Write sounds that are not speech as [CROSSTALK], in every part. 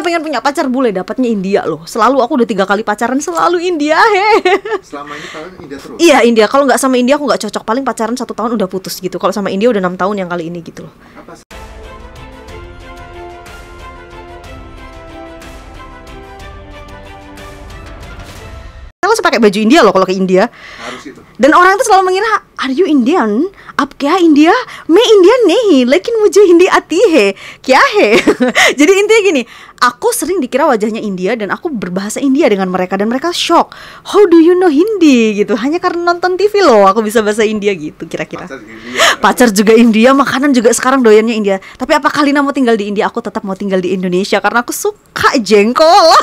nggak pengen punya pacar bule dapatnya India loh selalu aku udah tiga kali pacaran selalu India he selama ini kalian India terus iya India kalau nggak sama India aku nggak cocok paling pacaran satu tahun udah putus gitu kalau sama India udah enam tahun yang kali ini gitu loh apa sih? pakai baju India loh kalau ke India. Harus itu. Dan orang itu selalu mengira, are you Indian? Apa kya India? Me Indian nih, lakin mujhe Hindi ati he. Kya he? [LAUGHS] Jadi intinya gini, aku sering dikira wajahnya India dan aku berbahasa India dengan mereka dan mereka shock. How do you know Hindi gitu? Hanya karena nonton TV loh aku bisa bahasa India gitu kira-kira. Pacar, juga India, makanan juga sekarang doyannya India. Tapi apa kali mau tinggal di India? Aku tetap mau tinggal di Indonesia karena aku suka jengkol. [LAUGHS]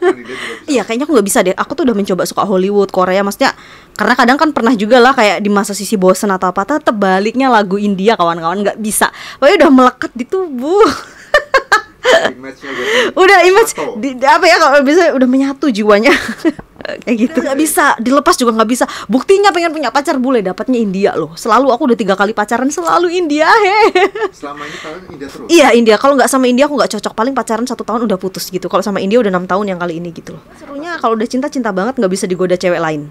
Kan iya kayaknya aku gak bisa deh. Aku tuh udah mencoba suka Hollywood, Korea maksudnya. Karena kadang kan pernah juga lah kayak di masa sisi bosen atau apa, tetep baliknya lagu India kawan-kawan gak bisa. Pokoknya udah melekat di tubuh. udah image di, apa ya kalau bisa udah menyatu jiwanya. [LAUGHS] kayak gitu nggak bisa dilepas juga nggak bisa buktinya pengen punya pacar bule dapatnya India loh selalu aku udah tiga kali pacaran selalu India he selama ini kalian India terus iya India kalau nggak sama India aku nggak cocok paling pacaran satu tahun udah putus gitu kalau sama India udah enam tahun yang kali ini gitu loh serunya kalau udah cinta cinta banget nggak bisa digoda cewek lain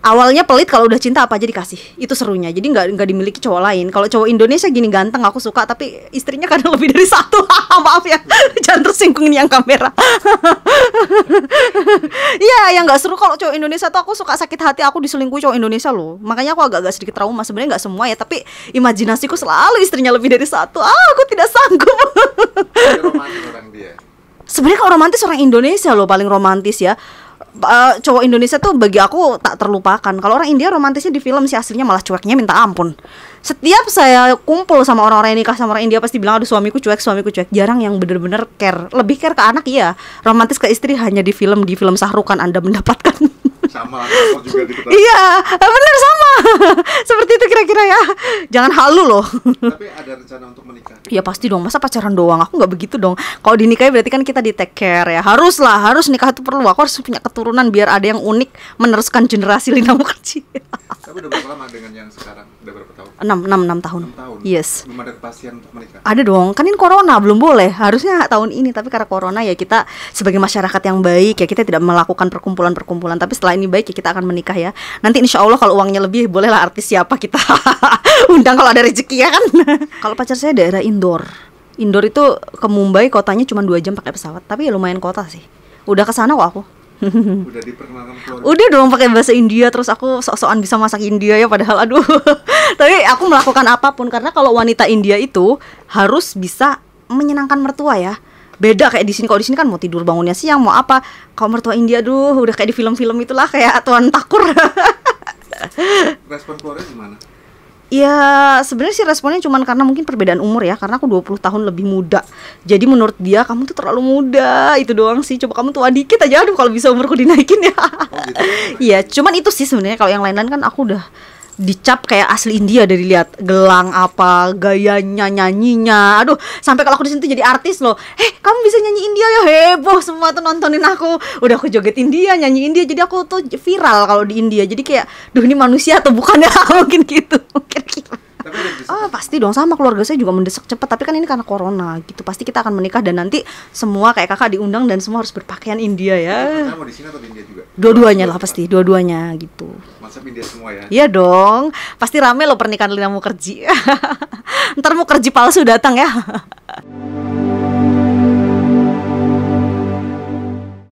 awalnya pelit kalau udah cinta apa aja dikasih itu serunya jadi nggak nggak dimiliki cowok lain kalau cowok Indonesia gini ganteng aku suka tapi istrinya kadang [LAUGHS] lebih dari satu [LAUGHS] maaf ya jangan tersinggung yang kamera [LAUGHS] [LAUGHS] Iya, yang nggak seru kalau cowok Indonesia tuh aku suka sakit hati aku diselingkuhi cowok Indonesia loh. Makanya aku agak-agak sedikit trauma sebenarnya nggak semua ya, tapi imajinasiku selalu istrinya lebih dari satu. Ah, aku tidak sanggup. Sebenarnya kalau romantis orang Indonesia loh paling romantis ya uh, cowok Indonesia tuh bagi aku tak terlupakan. Kalau orang India romantisnya di film sih aslinya malah cueknya minta ampun. Setiap saya kumpul sama orang-orang yang nikah sama orang India pasti bilang aduh suamiku cuek, suamiku cuek. Jarang yang bener-bener care. Lebih care ke anak iya. Romantis ke istri hanya di film di film Sahrukan Anda mendapatkan. Sama juga [LAUGHS] Iya, bener sama. [LAUGHS] Seperti kira-kira ya jangan halu loh tapi ada rencana untuk menikah ya pasti dong masa pacaran doang aku nggak begitu dong kalau dinikahi berarti kan kita di take care ya harus lah harus nikah itu perlu aku harus punya keturunan biar ada yang unik meneruskan generasi lina kecil tapi udah berapa lama dengan yang sekarang udah berapa tahun enam enam enam tahun enam tahun yes belum ada kepastian untuk menikah ada dong kan ini corona belum boleh harusnya tahun ini tapi karena corona ya kita sebagai masyarakat yang baik ya kita tidak melakukan perkumpulan perkumpulan tapi setelah ini baik ya kita akan menikah ya nanti insya Allah kalau uangnya lebih bolehlah artis siapa kita [LAUGHS] undang kalau ada rezeki ya kan [LAUGHS] kalau pacar saya daerah indoor indoor itu ke Mumbai kotanya cuma dua jam pakai pesawat tapi ya lumayan kota sih udah ke sana kok aku [LAUGHS] udah diperkenalkan Udah dong pakai bahasa India terus aku sok-sokan bisa masak India ya padahal aduh. Tapi aku melakukan apapun karena kalau wanita India itu harus bisa menyenangkan mertua ya. Beda kayak di sini kalau di sini kan mau tidur bangunnya siang mau apa. Kalau mertua India duh udah kayak di film-film itulah kayak tuan takur. Respon keluarga gimana? Ya sebenarnya sih responnya cuma karena mungkin perbedaan umur ya Karena aku 20 tahun lebih muda Jadi menurut dia kamu tuh terlalu muda Itu doang sih Coba kamu tua dikit aja Aduh kalau bisa umurku dinaikin ya Iya oh, gitu. [LAUGHS] Iya, cuman itu sih sebenarnya Kalau yang lain-lain kan aku udah dicap kayak asli India dari lihat gelang apa gayanya nyanyinya aduh sampai kalau aku di sini jadi artis loh eh kamu bisa nyanyi India ya heboh semua tuh nontonin aku udah aku joget India nyanyi India jadi aku tuh viral kalau di India jadi kayak duh ini manusia atau bukan ya [LAUGHS] mungkin gitu mungkin gitu Oh pasti dong sama keluarga saya juga mendesak cepat tapi kan ini karena corona gitu pasti kita akan menikah dan nanti semua kayak kakak diundang dan semua harus berpakaian India ya. Dua-duanya lah pasti dua-duanya gitu. Masa semua ya? Iya dong. Pasti rame loh pernikahan Lina kerja. [LAUGHS] Ntar mau kerja palsu datang ya. [LAUGHS]